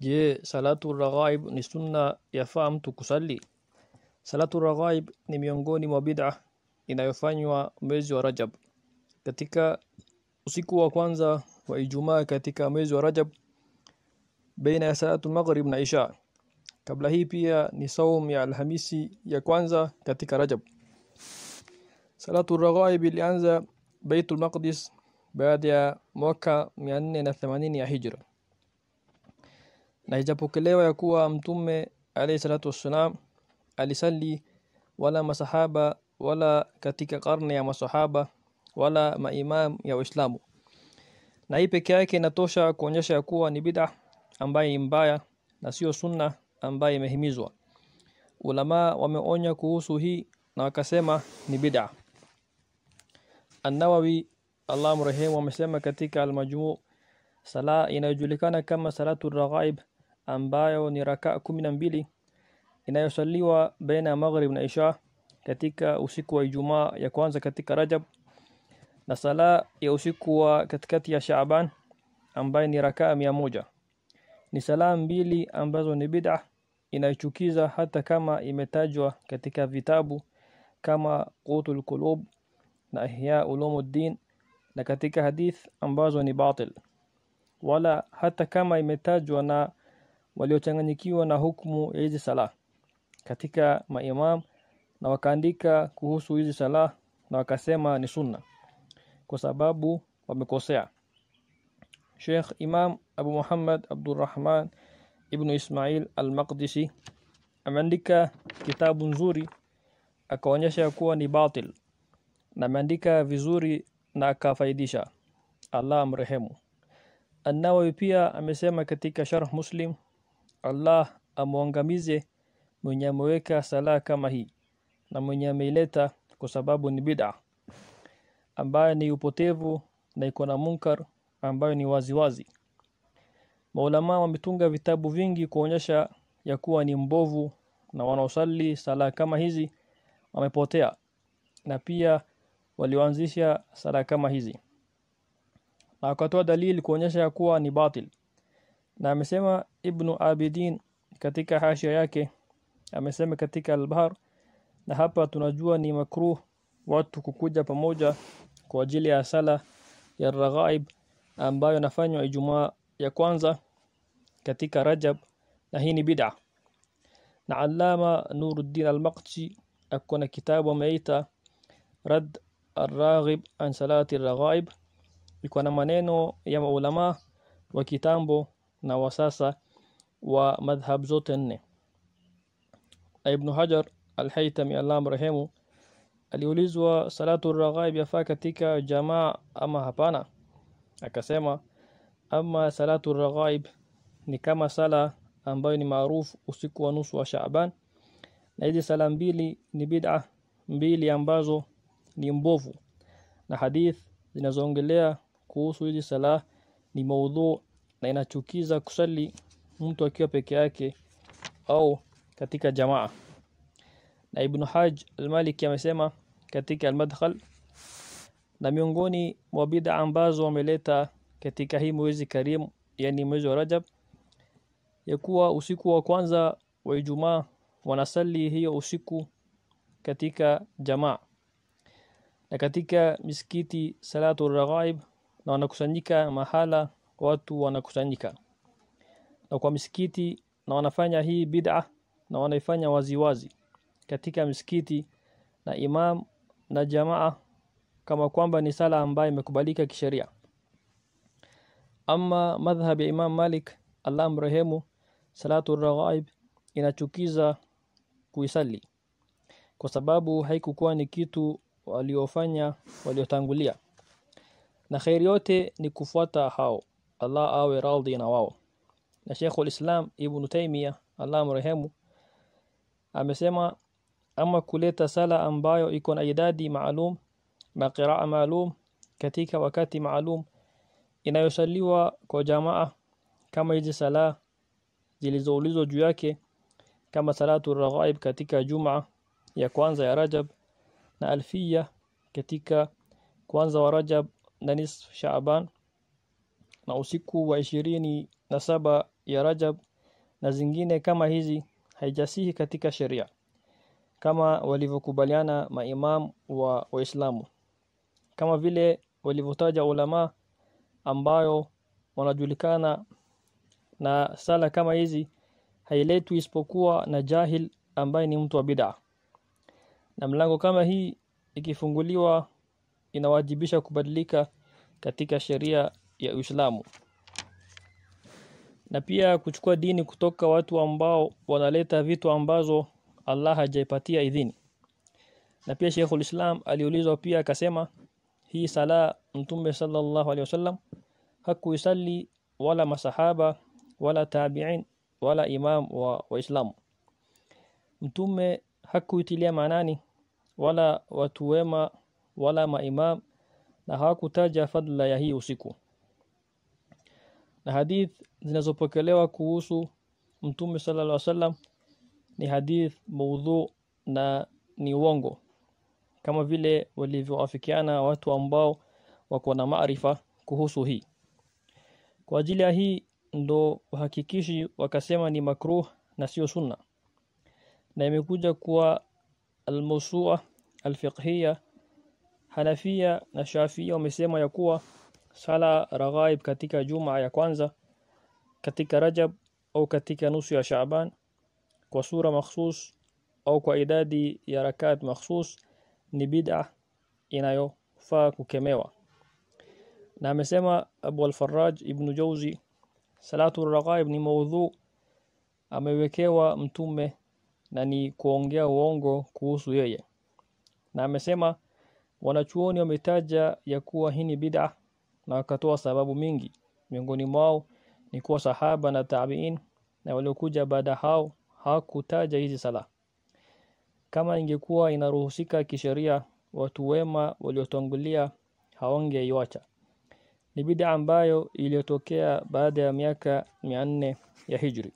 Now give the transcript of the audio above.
Je, salatu raghaib ni sunna yafaa mtu kusali? Salatu raghaib ni miongoni mwa bid'a inayofanywa mwezi wa Rajab katika usiku wa kwanza wa Ijumaa katika mwezi wa Rajab baina ya salatu maghrib na isha. Kabla hii pia ni saum ya Alhamisi ya kwanza katika Rajab. Salatu raghaib ilianza Baitul Maqdis baada ya mwaka 480 ya Hijra na ijapokelewa ya kuwa mtume alayhi salatu wassalam alisali wala masahaba wala katika karne ya masahaba wala maimam ya Uislamu na hii peke yake inatosha kuonyesha ya kuwa ni bid'ah ambaye mbaya na sio sunna ambaye imehimizwa. Ulama wameonya kuhusu hii na wakasema ni bid'ah An-Nawawi Allah mrehemu amesema katika Al-Majmu' sala inayojulikana kama salatu raghaib ambayo ni rakaa mbili inayosaliwa baina ya maghrib na isha katika usiku wa Ijumaa ya kwanza katika Rajab na sala ya usiku wa katikati ya Shaaban ambayo ni rakaa moja. Ni sala mbili ambazo ni bid'a inayochukiza hata kama imetajwa katika vitabu kama Qutul Qulub na Ihya Ulumuddin na katika hadith ambazo ni batil wala hata kama imetajwa na waliochanganyikiwa na hukumu ya hizi sala katika maimam na wakaandika kuhusu hizi sala na wakasema ni sunna kwa sababu wamekosea Sheikh Imam Abu Muhammad Abdurrahman Ibn Ismail Al-Maqdisi ameandika kitabu nzuri akaonyesha kuwa ni batil na ameandika vizuri na akafaidisha Allah amrehemu An-Nawawi pia amesema katika Sharh Muslim Allah amwangamize mwenye ameweka sala kama hii na mwenye ameileta kwa sababu ni bid'a ambayo ni upotevu na iko na munkar ambayo ni waziwazi wazi. Maulama wametunga vitabu vingi kuonyesha ya kuwa ni mbovu na wanaosali sala kama hizi wamepotea na pia walioanzisha sala kama hizi na wakatoa dalili kuonyesha ya kuwa ni batil na amesema ibnu abidin katika hashia yake amesema katika albahar na hapa tunajua ni makruh watu kukuja pamoja kwa ajili ya sala ya raghaib ambayo inafanywa Ijumaa ya kwanza katika Rajab na hii ni bid'a. Na Allama Nuruddin Al-Maqdisi akona kitabu ameita Rad ar an Salati Ar-Raghaib, iko na maneno ya maulama wa kitambo na wa sasa wa madhhab zote nne. Ibn Hajar alhaytami Allah aliulizwa salatu raghaib yafaa katika jamaa ama hapana, akasema ama salatu raghaib ni kama sala ambayo ni maarufu usiku wa nusu wa Shaaban, na hizi sala mbili ni bid'a mbili ambazo ni mbovu, na hadith zinazoongelea kuhusu hizi sala ni maudhu na inachukiza kusali mtu akiwa peke yake au katika jamaa. Na Ibn Hajj al-Maliki amesema katika al-Madkhal, na miongoni mwa bid'a ambazo wameleta katika hii mwezi karimu, yani mwezi wa Rajab, ya kuwa usiku wa kwanza wa Ijumaa wanasali hiyo usiku katika jamaa na katika misikiti salatu raghaib, na wanakusanyika mahala watu wanakusanyika na kwa misikiti na wanafanya hii bid'a na wanaifanya waziwazi katika misikiti na imam na jamaa kama kwamba ni sala ambayo imekubalika kisheria ama madhhab ya Imam Malik Allah rahimu salatu raghaib inachukiza kuisali kwa sababu haikukuwa ni kitu waliofanya waliotangulia na khair yote ni kufuata hao Allah awe radhi na wao. Na Sheikhul Islam Ibn Taymiyyah Allah mrehemu amesema ama kuleta sala ambayo iko na idadi maalum na qiraa maalum katika wakati maalum inayosaliwa kwa jamaa kama hizi sala zilizoulizwa juu yake kama salatu raghaib katika juma ya kwanza ya Rajab na alfiya katika kwanza wa Rajab na nisfu Shaaban na usiku wa ishirini na saba ya Rajab na zingine kama hizi haijasihi katika sheria kama walivyokubaliana maimam wa Waislamu kama vile walivyotaja ulama ambayo wanajulikana na sala kama hizi hailetwi isipokuwa na jahil ambaye ni mtu wa bid'a na mlango kama hii ikifunguliwa inawajibisha kubadilika katika sheria ya Uislamu na pia kuchukua dini kutoka watu ambao wanaleta vitu ambazo Allah hajaipatia idhini. Na pia Sheikh ulislam aliulizwa pia akasema hii sala Mtume sallallahu alaihi wasallam hakuisali wala masahaba wala tabi'in wala imam wa Waislamu. Mtume hakuitilia maanani wala watu wema wala maimam na hakutaja fadla ya hii usiku na hadith zinazopokelewa kuhusu mtume sallallahu alaihi wasallam ni hadith maudhu na ni uongo kama vile walivyoafikiana watu ambao wako na maarifa kuhusu hii kwa ajili ya hii ndo wahakikishi wakasema ni makruh na sio sunna na imekuja kuwa almawsua alfiqhia Hanafia na Shafia wamesema ya kuwa sala raghaib katika juma ya kwanza katika Rajab au katika nusu ya Shaaban kwa sura makhsus au kwa idadi ya rakat makhsus ni bid'a inayofaa kukemewa. Na amesema Abu al-Farraj Ibn Jawzi salatu raghaib ni maudhu amewekewa mtume na ni kuongea uongo kuhusu yeye. Na amesema wanachuoni wametaja ya kuwa hii ni bid'a na akatoa sababu mingi miongoni mwao ni kuwa sahaba na tabiin na waliokuja baada hao hakutaja hizi sala kama ingekuwa inaruhusika kisheria watu wema waliotangulia hawangeiacha ni bid'a ambayo iliyotokea baada ya miaka 400 ya hijri